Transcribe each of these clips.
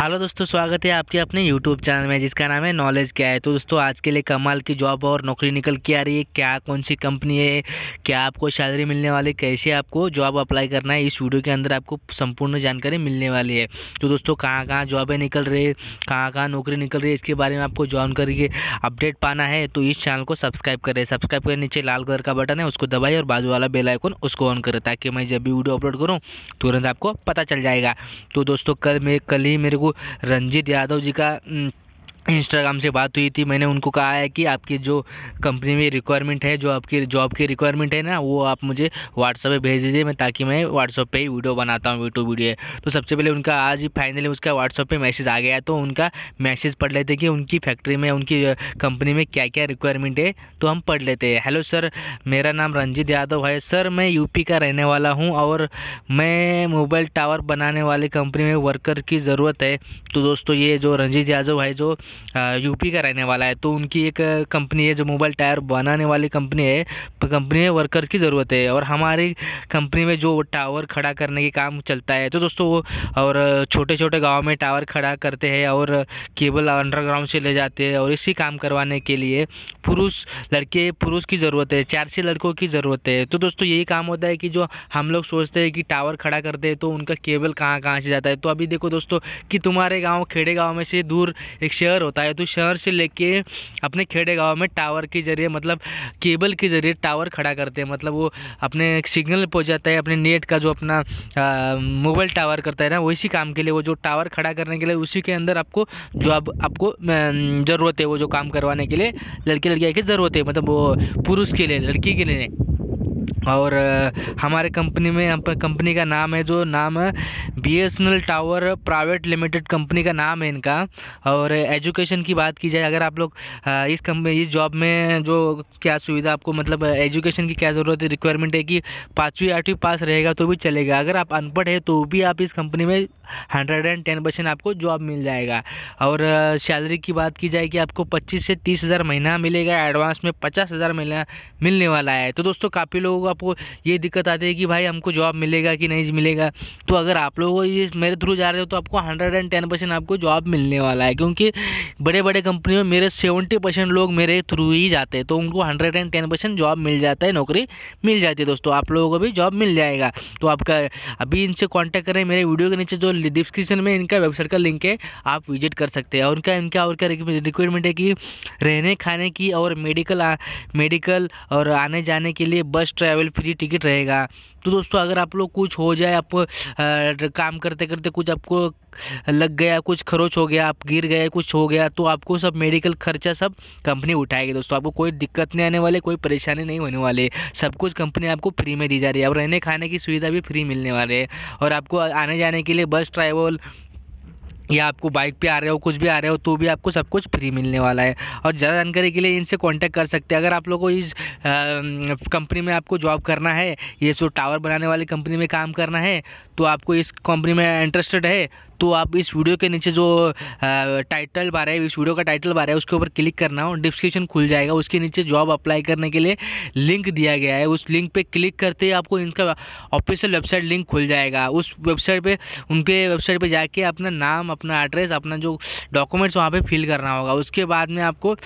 hello दोस्तों स्वागत है आपके अपने यूट्यूब चैनल में जिसका नाम है नॉलेज क्या है तो दोस्तों आज के लिए कमाल की जॉब और नौकरी निकल के आ रही है क्या कौन सी कंपनी है क्या आपको सैलरी मिलने वाली कैसे आपको जॉब अप्लाई करना है इस वीडियो के अंदर आपको संपूर्ण जानकारी मिलने वाली है तो दोस्तों कहाँ कहाँ जॉबें निकल रही है कहाँ कहाँ नौकरी निकल रही है इसके बारे में आपको जॉइन करके अपडेट पाना है तो इस चैनल को सब्सक्राइब करें सब्सक्राइब करें नीचे लाल कलर का बटन है उसको दबाई और बाजू वाला बेल आइकन उसको ऑन करें ताकि मैं जब भी वीडियो अपलोड करूँ तुरंत आपको पता चल जाएगा तो दोस्तों कल मे कल ही मेरे को रंजीत यादव जी का इंस्टाग्राम से बात हुई थी मैंने उनको कहा है कि आपकी जो कंपनी में रिक्वायरमेंट है जो आपकी जॉब की रिक्वायरमेंट है ना वो आप मुझे व्हाट्सअप पे भेज दीजिए मैं ताकि मैं व्हाट्सअप पे ही वीडियो बनाता हूँ यूट्यूब वीडियो तो सबसे पहले उनका आज ही फाइनली उसका व्हाट्सअप पे मैसेज आ गया तो उनका मैसेज पढ़ लेते कि उनकी फैक्ट्री में उनकी कंपनी में क्या क्या रिक्वायरमेंट है तो हम पढ़ लेते हैं हेलो सर मेरा नाम रंजीत यादव है सर मैं यूपी का रहने वाला हूँ और मैं मोबाइल टावर बनाने वाली कंपनी में वर्कर की ज़रूरत है तो दोस्तों ये जो रंजीत यादव है जो यूपी का रहने वाला है तो उनकी एक कंपनी है जो मोबाइल टायर बनाने वाली कंपनी है कंपनी में वर्कर्स की ज़रूरत है और हमारी कंपनी में जो टावर खड़ा करने के काम चलता है तो दोस्तों वो और छोटे छोटे गाँव में टावर खड़ा करते हैं और केबल अंडरग्राउंड से ले जाते हैं और इसी काम करवाने के लिए पुरुष लड़के पुरुष की ज़रूरत है चार से लड़कों की ज़रूरत है तो दोस्तों यही काम होता है कि जो हम लोग सोचते हैं कि टावर खड़ा करते हैं तो उनका केबल कहाँ कहाँ से जाता है तो अभी देखो दोस्तों कि तुम्हारे गाँव खेड़े गाँव में से दूर एक शहर शहर होता है तो शहर से लेके अपने खेड़े गांव में टावर के ज़रिए मतलब केबल के ज़रिए टावर खड़ा करते हैं मतलब वो अपने सिग्नल पहुँच जाता है अपने नेट का जो अपना मोबाइल टावर करता है ना वैसी काम के लिए वो जो टावर खड़ा करने के लिए उसी के अंदर आपको जो आप आपको ज़रूरत है वो जो काम करवाने के लिए लड़के लड़कियाँ की ज़रूरत है मतलब वो पुरुष के लिए लड़की के लिए नहीं और हमारे कंपनी में पर कंपनी का नाम है जो नाम है B S N L tower private limited company का नाम है इनका और एजुकेशन की बात की जाए अगर आप लोग इस कंपनी इस जॉब में जो क्या सुविधा आपको मतलब एजुकेशन की क्या ज़रूरत है रिक्वायरमेंट है कि पाँचवीं आठवीं पास रहेगा तो भी चलेगा अगर आप अनपढ़ है तो भी आप इस कंपनी में हंड्रेड एंड टेन परसेंट आपको जॉब मिल जाएगा और सैलरी की बात की जाए कि आपको पच्चीस से तीस हज़ार महीना मिलेगा एडवांस में पचास हज़ार महीना मिलने वाला है तो दोस्तों काफ़ी लोग लोगों को आपको ये दिक्कत आती है कि भाई हमको जॉब मिलेगा कि नहीं मिलेगा तो अगर आप लोग ये मेरे थ्रू जा रहे हो तो आपको हंड्रेड एंड टेन परसेंट आपको जॉब मिलने वाला है क्योंकि बड़े बड़े कंपनी में मेरे सेवेंटी परसेंट लोग मेरे थ्रू ही जाते हैं तो उनको hundred and ten percent job मिल जाता है नौकरी मिल जाती है दोस्तों आप लोगों को भी जॉब मिल जाएगा तो आपका अभी इनसे कॉन्टैक्ट करें मेरे वीडियो के नीचे जो डिस्क्रिप्शन में इनका वेबसाइट का लिंक है आप विजिट कर सकते हैं और उनका इनका और क्या रिक्वायरमेंट है कि रहने खाने की और मेडिकल मेडिकल और आने जाने के लिए बस ट्रैवल फ्री टिकट रहेगा तो दोस्तों अगर आप लोग कुछ हो जाए आप आ, काम करते करते कुछ आपको लग गया कुछ खरोच हो गया आप गिर गए कुछ हो गया तो आपको सब मेडिकल खर्चा सब कंपनी उठाएगी दोस्तों आपको कोई दिक्कत नहीं आने वाले कोई परेशानी नहीं होने वाले सब कुछ कंपनी आपको फ्री में दी जा रही है और रहने खाने की सुविधा भी फ्री मिलने वाली है और आपको आने जाने के लिए बस ट्रैवल या आपको बाइक पे आ रहे हो कुछ भी आ रहे हो तो भी आपको सब कुछ फ्री मिलने वाला है और ज़्यादा जानकारी के लिए इनसे कांटेक्ट कर सकते हैं अगर आप लोग को इस कंपनी में आपको जॉब करना है ये सो टावर बनाने वाली कंपनी में काम करना है तो आपको इस कंपनी में इंटरेस्टेड है तो आप इस वीडियो के नीचे जो टाइटल बार है इस वीडियो का टाइटल बार है उसके ऊपर क्लिक करना हो डिस्क्रिप्शन खुल जाएगा उसके नीचे जॉब अप्लाई करने के लिए लिंक दिया गया है उस लिंक पर क्लिक करते ही आपको इनका ऑफिशियल वेबसाइट लिंक खुल जाएगा उस वेबसाइट पर उनके वेबसाइट पर जाके अपना नाम अपना एड्रेस अपना जो डॉक्यूमेंट्स वहाँ पर फिल करना होगा उसके बाद में आपको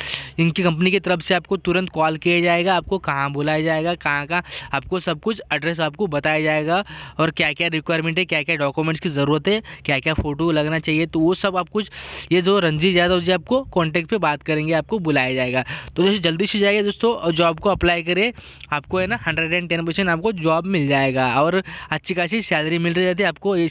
इनकी कंपनी की तरफ से आपको तुरंत कॉल किया जाएगा आपको कहाँ बुलाया जाएगा कहाँ कहाँ आपको सब कुछ एड्रेस आपको बताया जाएगा और क्या क्या रिक्वायरमेंट है क्या क्या डॉक्यूमेंट्स की ज़रूरत है क्या क्या फ़ोटो लगना चाहिए तो वो सब आप कुछ ये जो रंजीत यादव जी आपको कॉन्टैक्ट पर बात करेंगे आपको बुलाया जाएगा तो जैसे जल्दी से जाइए दोस्तों और जॉब को अप्लाई करें आपको है ना हंड्रेड एंड टेन परसेंट आपको जॉब मिल जाएगा और अच्छी खासी सैलरी मिल रही जाती है आपको ही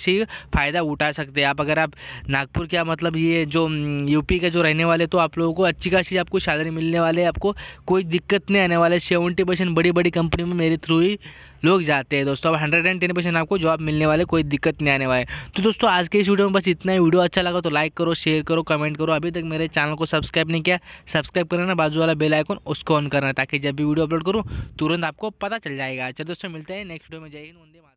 फ़ायदा उठा सकते हैं आप अगर आप नागपुर क्या मतलब ये जो यूपी के जो रहने वाले तो आप लोगों को अच्छी खासी आपको सैलरी मिलने वाले आपको कोई दिक्कत नहीं आने वाले सेवेंटी परसेंट बड़ी बड़ी कंपनी में मेरे थ्रू ही लोग जाते हैं दोस्तों अब हंड्रेड एंड टेन परसेंट आपको जॉब मिलने वाले कोई दिक्कत नहीं आने वाले तो दोस्तों आज के इस वीडियो में बस इतना ही वीडियो अच्छा लगा तो लाइक करो शेयर करो कमेंट करो अभी तक मेरे चैनल को सब्सक्राइब नहीं किया सब्सक्राइब करना बाजू वाला बेल आइकन उसको ऑन करना ताकि जब भी वीडियो अपलोड करूँ तुरंत आपको पता चल जाएगा अच्छा दोस्तों मिलते हैं नेक्स्ट वीडियो में जय हिंद